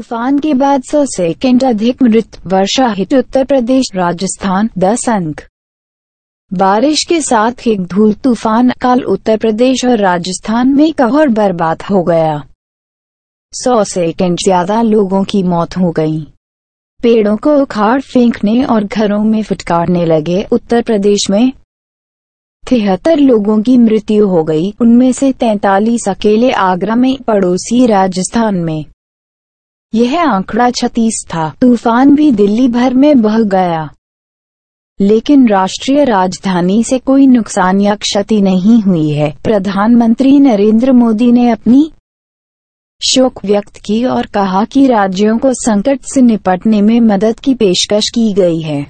तूफान के बाद सौ सेकेंड अधिक मृत वर्षा हित उत्तर प्रदेश राजस्थान दस अंक बारिश के साथ एक धूल तूफान काल उत्तर प्रदेश और राजस्थान में कहर बर्बाद हो गया सौ सेकेंड ज्यादा लोगों की मौत हो गई पेड़ों को उखाड़ फेंकने और घरों में फुटकारने लगे उत्तर प्रदेश में तिहत्तर लोगों की मृत्यु हो गई उनमें से तैतालीस अकेले आगरा में पड़ोसी राजस्थान में यह आंकड़ा छत्तीस था तूफान भी दिल्ली भर में बह गया लेकिन राष्ट्रीय राजधानी से कोई नुकसान या क्षति नहीं हुई है प्रधानमंत्री नरेंद्र मोदी ने अपनी शोक व्यक्त की और कहा कि राज्यों को संकट से निपटने में मदद की पेशकश की गई है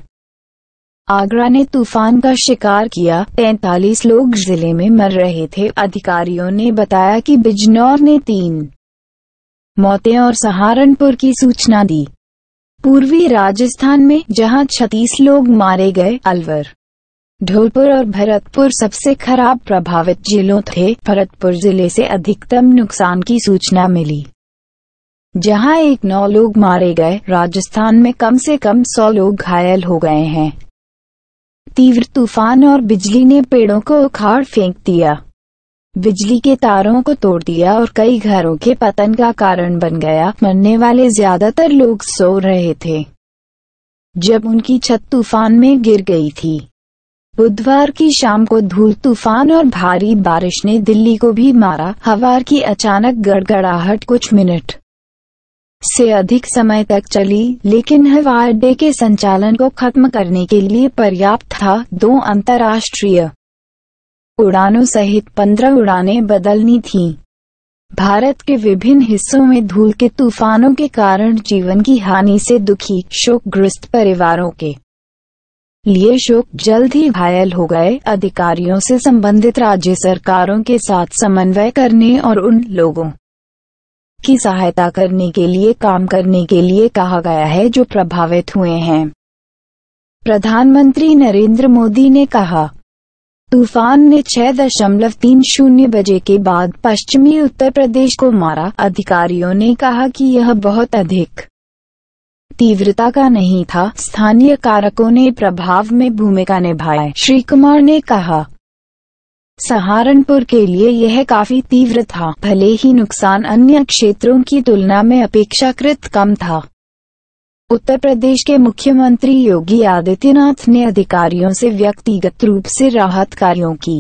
आगरा ने तूफान का शिकार किया 45 लोग जिले में मर रहे थे अधिकारियों ने बताया कि बिजनौर ने तीन मौतें और सहारनपुर की सूचना दी पूर्वी राजस्थान में जहां छत्तीस लोग मारे गए अलवर ढोलपुर और भरतपुर सबसे खराब प्रभावित जिलों थे भरतपुर जिले से अधिकतम नुकसान की सूचना मिली जहां एक नौ लोग मारे गए राजस्थान में कम से कम सौ लोग घायल हो गए हैं तीव्र तूफान और बिजली ने पेड़ों को उखाड़ फेंक दिया बिजली के तारों को तोड़ दिया और कई घरों के पतन का कारण बन गया मरने वाले ज्यादातर लोग सो रहे थे जब उनकी छत तूफान में गिर गई थी बुधवार की शाम को धूल तूफान और भारी बारिश ने दिल्ली को भी मारा हवा की अचानक गड़गड़ाहट कुछ मिनट से अधिक समय तक चली लेकिन हवा अड्डे के संचालन को खत्म करने के लिए पर्याप्त था दो अंतर्राष्ट्रीय उड़ानों सहित पंद्रह उड़ानें बदलनी थी भारत के विभिन्न हिस्सों में धूल के तूफानों के कारण जीवन की हानि से दुखी शोकग्रस्त परिवारों के लिए शोक जल्द ही घायल हो गए अधिकारियों से संबंधित राज्य सरकारों के साथ समन्वय करने और उन लोगों की सहायता करने के लिए काम करने के लिए कहा गया है जो प्रभावित हुए हैं प्रधानमंत्री नरेंद्र मोदी ने कहा तूफान ने छह दशमलव तीन शून्य बजे के बाद पश्चिमी उत्तर प्रदेश को मारा अधिकारियों ने कहा कि यह बहुत अधिक तीव्रता का नहीं था स्थानीय कारकों ने प्रभाव में भूमिका निभाया श्री कुमार ने कहा सहारनपुर के लिए यह काफी तीव्र था भले ही नुकसान अन्य क्षेत्रों की तुलना में अपेक्षाकृत कम था उत्तर प्रदेश के मुख्यमंत्री योगी आदित्यनाथ ने अधिकारियों से व्यक्तिगत रूप से राहत कार्यों की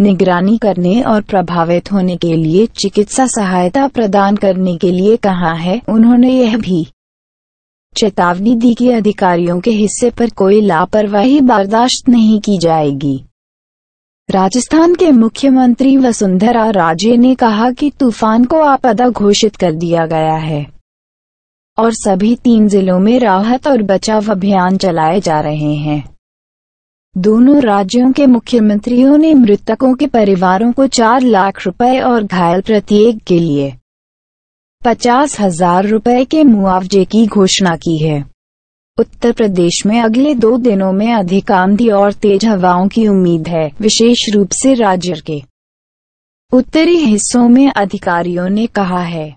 निगरानी करने और प्रभावित होने के लिए चिकित्सा सहायता प्रदान करने के लिए कहा है उन्होंने यह भी चेतावनी दी कि अधिकारियों के हिस्से पर कोई लापरवाही बर्दाश्त नहीं की जाएगी राजस्थान के मुख्यमंत्री वसुंधरा राजे ने कहा कि तूफान को आपदा घोषित कर दिया गया है और सभी तीन जिलों में राहत और बचाव अभियान चलाए जा रहे हैं दोनों राज्यों के मुख्यमंत्रियों ने मृतकों के परिवारों को चार लाख रुपए और घायल प्रत्येक के लिए पचास हजार रुपए के मुआवजे की घोषणा की है उत्तर प्रदेश में अगले दो दिनों में अधिक आंधी और तेज हवाओं की उम्मीद है विशेष रूप से राज्य के उत्तरी हिस्सों में अधिकारियों ने कहा है